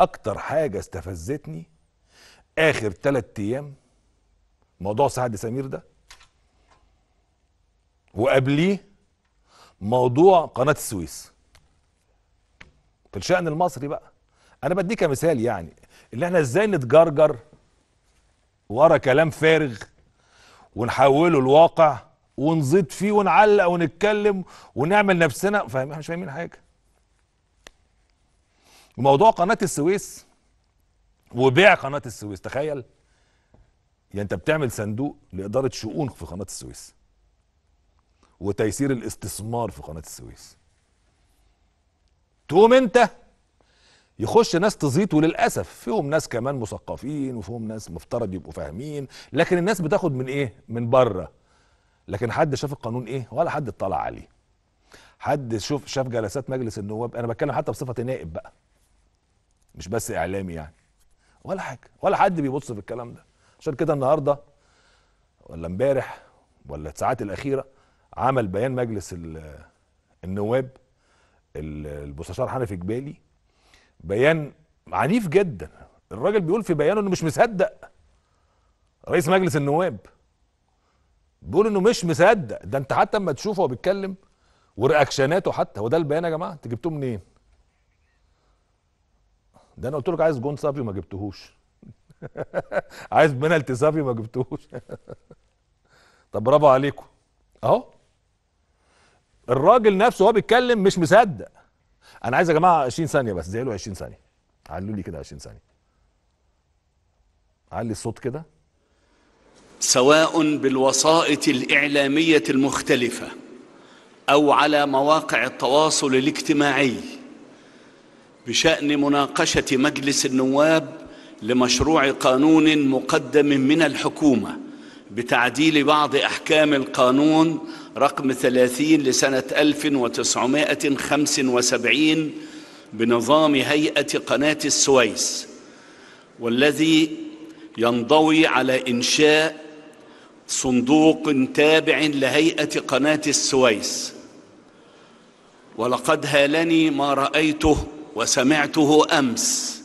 اكتر حاجه استفزتني اخر ثلاث ايام موضوع سعد سمير ده وقبليه موضوع قناه السويس في الشأن المصري بقى انا بديك مثال يعني اللي احنا ازاي نتجرجر ورا كلام فارغ ونحوله لواقع ونزيد فيه ونعلق ونتكلم ونعمل نفسنا فاهم احنا مش فاهمين حاجه وموضوع قناه السويس وبيع قناه السويس تخيل يعني انت بتعمل صندوق لاداره شؤون في قناه السويس وتيسير الاستثمار في قناه السويس تقوم انت يخش ناس تزيط وللاسف فيهم ناس كمان مثقفين وفيهم ناس مفترض يبقوا فاهمين لكن الناس بتاخد من ايه من بره لكن حد شاف القانون ايه ولا حد اطلع عليه حد شوف شاف جلسات مجلس النواب انا بتكلم حتى بصفتي نائب بقى مش بس اعلامي يعني ولا حاجه ولا حد بيبص في الكلام ده عشان كده النهارده ولا امبارح ولا الساعات الاخيره عمل بيان مجلس النواب المستشار حنفي جبالي بيان عنيف جدا الراجل بيقول في بيانه انه مش مصدق رئيس مجلس النواب بيقول انه مش مصدق ده انت حتى اما تشوفه وهو بيتكلم ورياكشناته حتى هو ده البيان يا جماعه انت جبتوه منين؟ إيه؟ ده انا قلت لك عايز جون صافي وما جبتهوش عايز بنالتي صافي وما جبتهوش طب برافو عليكم اهو الراجل نفسه وهو بيتكلم مش مصدق انا عايز يا جماعه 20 ثانيه بس زعلوا 20 ثانيه علوا لي كده 20 ثانيه علي الصوت كده سواء بالوسائط الاعلاميه المختلفه او على مواقع التواصل الاجتماعي بشأن مناقشة مجلس النواب لمشروع قانون مقدم من الحكومة بتعديل بعض أحكام القانون رقم 30 لسنة 1975 بنظام هيئة قناة السويس والذي ينضوي على إنشاء صندوق تابع لهيئة قناة السويس ولقد هالني ما رأيته وسمعته امس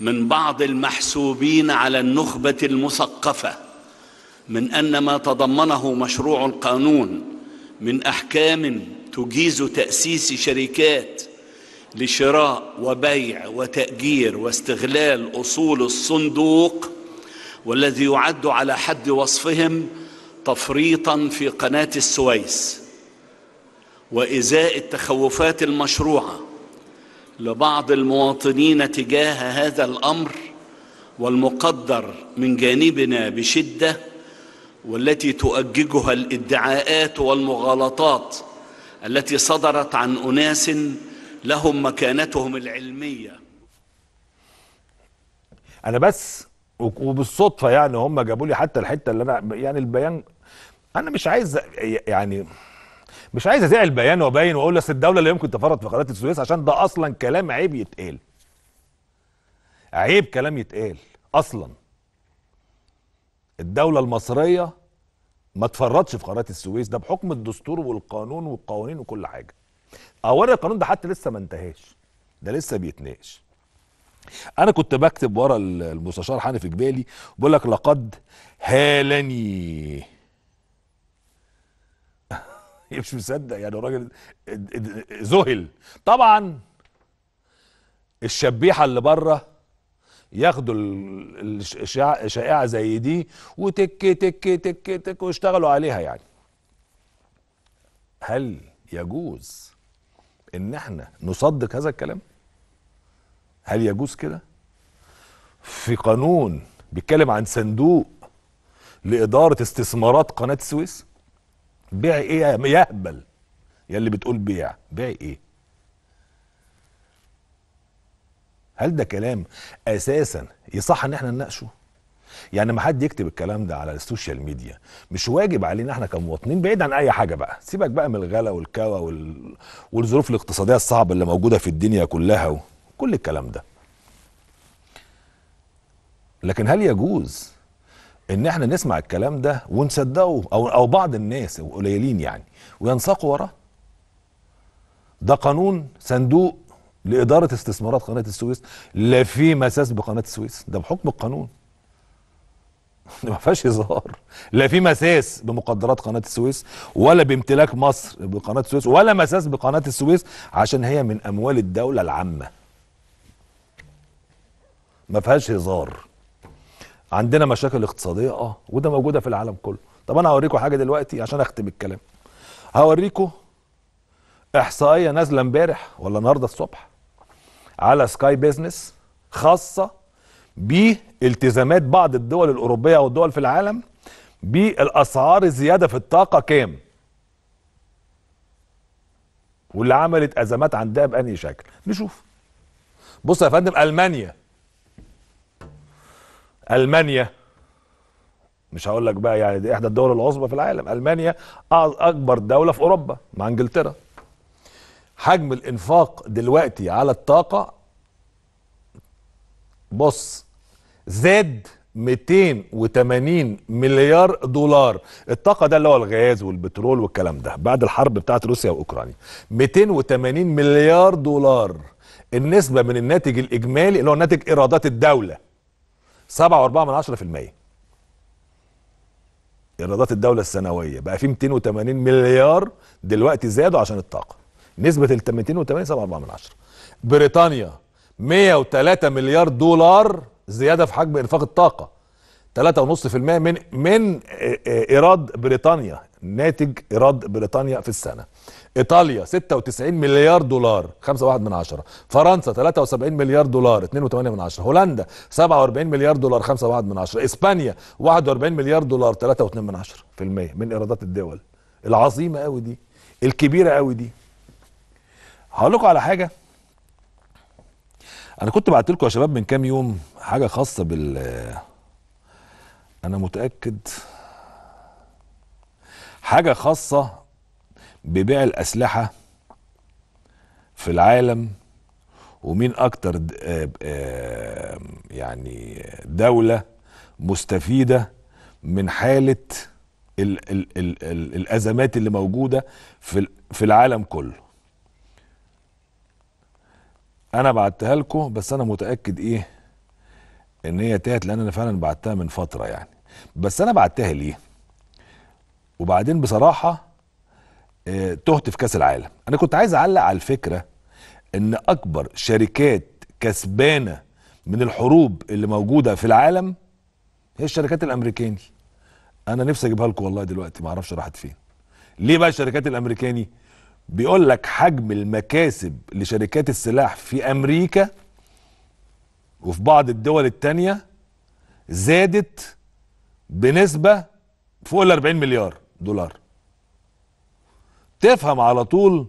من بعض المحسوبين على النخبه المثقفه من ان ما تضمنه مشروع القانون من احكام تجيز تاسيس شركات لشراء وبيع وتاجير واستغلال اصول الصندوق والذي يعد على حد وصفهم تفريطا في قناه السويس وازاء التخوفات المشروعه لبعض المواطنين تجاه هذا الأمر والمقدر من جانبنا بشدة والتي تؤججها الادعاءات والمغالطات التي صدرت عن أناس لهم مكانتهم العلمية أنا بس وبالصدفة يعني هم جابوا لي حتى الحتة اللي أنا يعني البيان أنا مش عايز يعني مش عايز ازيع البيان وابين واقول اصل الدوله لا يمكن تفرط في قناه السويس عشان ده اصلا كلام عيب يتقال عيب كلام يتقال اصلا الدوله المصريه ما تفرطش في قناه السويس ده بحكم الدستور والقانون والقوانين وكل حاجه اولا القانون ده حتى لسه ما انتهاش ده لسه بيتناقش انا كنت بكتب ورا المستشار حنفي جبالي بقول لك لقد هالني مش مصدق يعني الراجل ذهل طبعا الشبيحه اللي بره ياخدوا الشائعه زي دي وتك تك تك تك واشتغلوا عليها يعني هل يجوز ان احنا نصدق هذا الكلام هل يجوز كده في قانون بيتكلم عن صندوق لاداره استثمارات قناه السويس بيع ايه يا يهبل يا اللي بتقول بيع بيع ايه هل ده كلام اساسا يصح ان احنا نناقشه يعني ما حد يكتب الكلام ده على السوشيال ميديا مش واجب علينا احنا كمواطنين بعيد عن اي حاجه بقى سيبك بقى من الغلا والكوا وال... والظروف الاقتصاديه الصعبه اللي موجوده في الدنيا كلها وكل الكلام ده لكن هل يجوز ان احنا نسمع الكلام ده ونصدقه او او بعض الناس قليلين يعني وينساقوا وراه ده قانون صندوق لاداره استثمارات قناه السويس لا في مساس بقناه السويس ده بحكم القانون ما فيهاش هزار لا في مساس بمقدرات قناه السويس ولا بامتلاك مصر بقناه السويس ولا مساس بقناه السويس عشان هي من اموال الدوله العامه ما فيهاش هزار عندنا مشاكل اقتصاديه اه وده موجوده في العالم كله طب انا هوريكم حاجه دلوقتي عشان اختم الكلام هوريكم احصائيه نازله امبارح ولا النهارده الصبح على سكاي بيزنس خاصه بالتزامات بعض الدول الاوروبيه والدول في العالم بالاسعار الزياده في الطاقه كام واللي عملت ازمات عندها باني شكل نشوف بص يا فندم المانيا المانيا مش هقول لك بقى يعني دي احدى الدول العظمى في العالم المانيا اكبر دوله في اوروبا مع انجلترا حجم الانفاق دلوقتي على الطاقه بص زاد 280 مليار دولار الطاقه ده اللي هو الغاز والبترول والكلام ده بعد الحرب بتاعت روسيا واوكرانيا 280 مليار دولار النسبه من الناتج الاجمالي اللي هو ناتج ايرادات الدوله 7.4% ايرادات الدوله السنويه بقى في 280 مليار دلوقتي زادوا عشان الطاقه نسبه ال 280 7.4 بريطانيا 103 مليار دولار زياده في حجم انفاق الطاقه 3.5% من من ايراد بريطانيا ناتج ايراد بريطانيا في السنه ايطاليا 96 مليار دولار 5.1 من عشرة فرنسا 73 مليار دولار 2.8 من عشرة هولندا 47 مليار دولار 5.1 من عشرة اسبانيا 41 مليار دولار 3.2 من عشرة في المية من ايرادات الدول العظيمه قوي دي الكبيره قوي دي هقول لكم على حاجه انا كنت بعت لكم يا شباب من كام يوم حاجه خاصه بال انا متاكد حاجة خاصة ببيع الأسلحة في العالم ومين أكتر آه، آه، يعني دولة مستفيدة من حالة الـ ال ال ال الأزمات اللي موجودة في, في العالم كله أنا بعتها لكم بس أنا متأكد إيه إن هي تاهت لأن أنا فعلا بعتها من فترة يعني بس أنا بعتها ليه؟ وبعدين بصراحه آه، تهت في كاس العالم انا كنت عايز اعلق على الفكره ان اكبر شركات كسبانه من الحروب اللي موجوده في العالم هي الشركات الامريكاني انا نفسي اجيبها لكم والله دلوقتي ما اعرفش راحت فين ليه بقى الشركات الامريكاني بيقول لك حجم المكاسب لشركات السلاح في امريكا وفي بعض الدول التانية زادت بنسبة فوق ال 40 مليار دولار تفهم على طول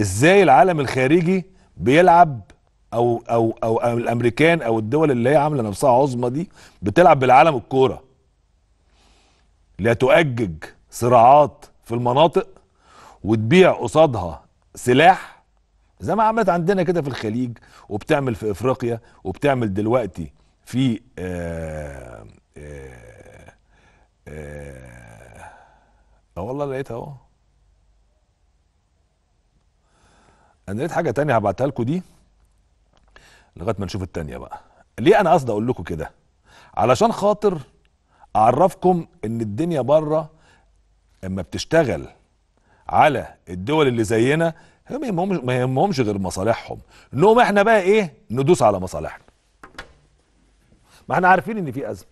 ازاي العالم الخارجي بيلعب او او او, أو الامريكان او الدول اللي هي عامله نفسها عظمى دي بتلعب بالعالم الكوره لا تؤجج صراعات في المناطق وتبيع قصادها سلاح زي ما عملت عندنا كده في الخليج وبتعمل في افريقيا وبتعمل دلوقتي في آآ آه، آآ آه، آآ آه، اه والله لقيتها اهو انا لقيت حاجه تانية هبعتها لكم دي لغايه ما نشوف التانية بقى ليه انا قصدي اقول لكم كده علشان خاطر اعرفكم ان الدنيا بره اما بتشتغل على الدول اللي زينا ما يهمهمش غير مصالحهم انهم احنا بقى ايه ندوس على مصالحنا ما احنا عارفين ان في ازمه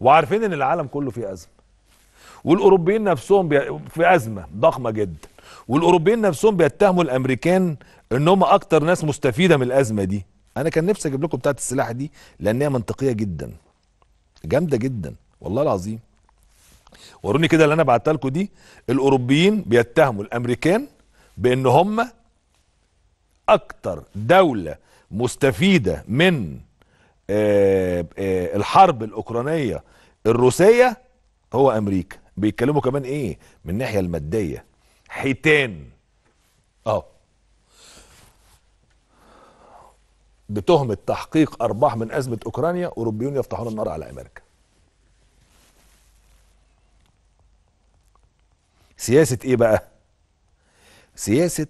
وعارفين ان العالم كله فيه ازمه والاوروبيين نفسهم بي... في ازمه ضخمه جدا والاوروبيين نفسهم بيتهموا الامريكان ان هم اكتر ناس مستفيده من الازمه دي انا كان نفسي اجيب لكم بتاعه السلاح دي لان هي منطقيه جدا جامده جدا والله العظيم وروني كده اللي انا بعتها لكم دي الاوروبيين بيتهموا الامريكان بان هم اكتر دوله مستفيده من آه، آه، الحرب الاوكرانيه الروسيه هو امريكا بيتكلموا كمان ايه من الناحيه الماديه حيتان اه بتهمة تحقيق أرباح من أزمة أوكرانيا أوروبيون يفتحون النار على أمريكا سياسة إيه بقى سياسة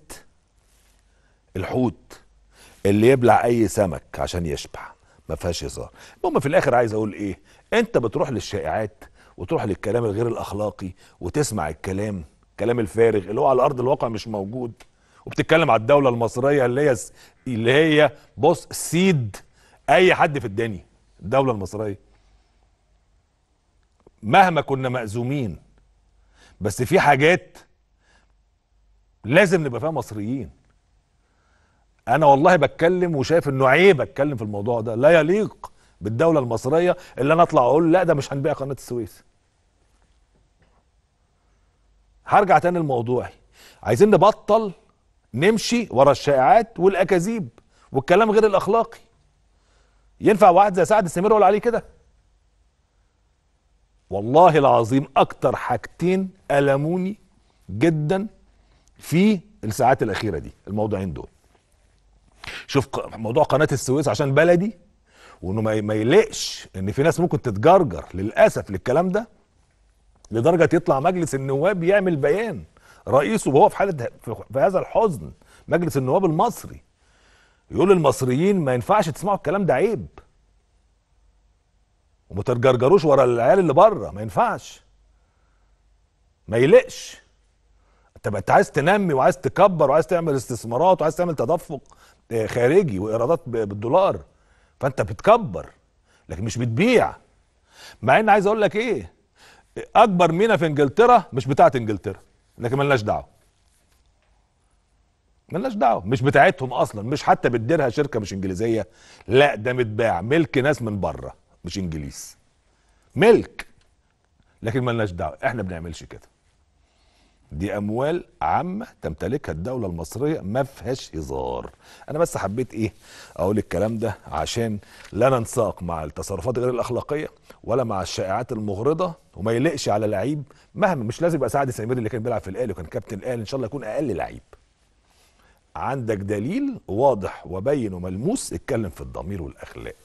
الحوت اللي يبلع أي سمك عشان يشبع ما فيهاش هزار المهم في الآخر عايز أقول إيه أنت بتروح للشائعات وتروح للكلام الغير الاخلاقي وتسمع الكلام الكلام الفارغ اللي هو على ارض الواقع مش موجود وبتتكلم على الدوله المصريه اللي هي اللي هي بص سيد اي حد في الدنيا الدوله المصريه مهما كنا مأزومين بس في حاجات لازم نبقى فيها مصريين انا والله بتكلم وشايف انه عيب اتكلم في الموضوع ده لا يليق بالدوله المصريه اللي انا اطلع اقول لا ده مش هنبيع قناه السويس هرجع تاني لموضوعي عايزين نبطل نمشي ورا الشائعات والاكاذيب والكلام غير الاخلاقي ينفع واحد زي سعد السمير ولا عليه كده والله العظيم اكتر حاجتين الموني جدا في الساعات الاخيره دي الموضوعين دول شوف موضوع قناه السويس عشان بلدي وانه ما يلقش ان في ناس ممكن تتجرجر للاسف للكلام ده لدرجه يطلع مجلس النواب يعمل بيان رئيسه وهو في حاله في هذا الحزن مجلس النواب المصري يقول للمصريين ما ينفعش تسمعوا الكلام ده عيب وما تتجرجروش ورا العيال اللي بره ما ينفعش ما يلقش طب انت عايز تنمي وعايز تكبر وعايز تعمل استثمارات وعايز تعمل تدفق آه، خارجي وايرادات بالدولار فانت بتكبر لكن مش بتبيع مع ان عايز اقول لك ايه اكبر مينا في انجلترا مش بتاعه انجلترا لكن ملناش دعوه ملناش دعوه مش بتاعتهم اصلا مش حتى بتديرها شركه مش انجليزيه لا ده متباع ملك ناس من بره مش انجليز ملك لكن ملناش دعوه احنا بنعملش كده دي اموال عامه تمتلكها الدوله المصريه ما فيهاش هزار انا بس حبيت ايه اقول الكلام ده عشان لا ننساق مع التصرفات غير الاخلاقيه ولا مع الشائعات المغرضه وما يلقش على لعيب مهما مش لازم يبقى سعد سمير اللي كان بيلعب في الاهلي وكان كابتن الاهلي ان شاء الله يكون اقل لعيب عندك دليل واضح وبين وملموس اتكلم في الضمير والاخلاق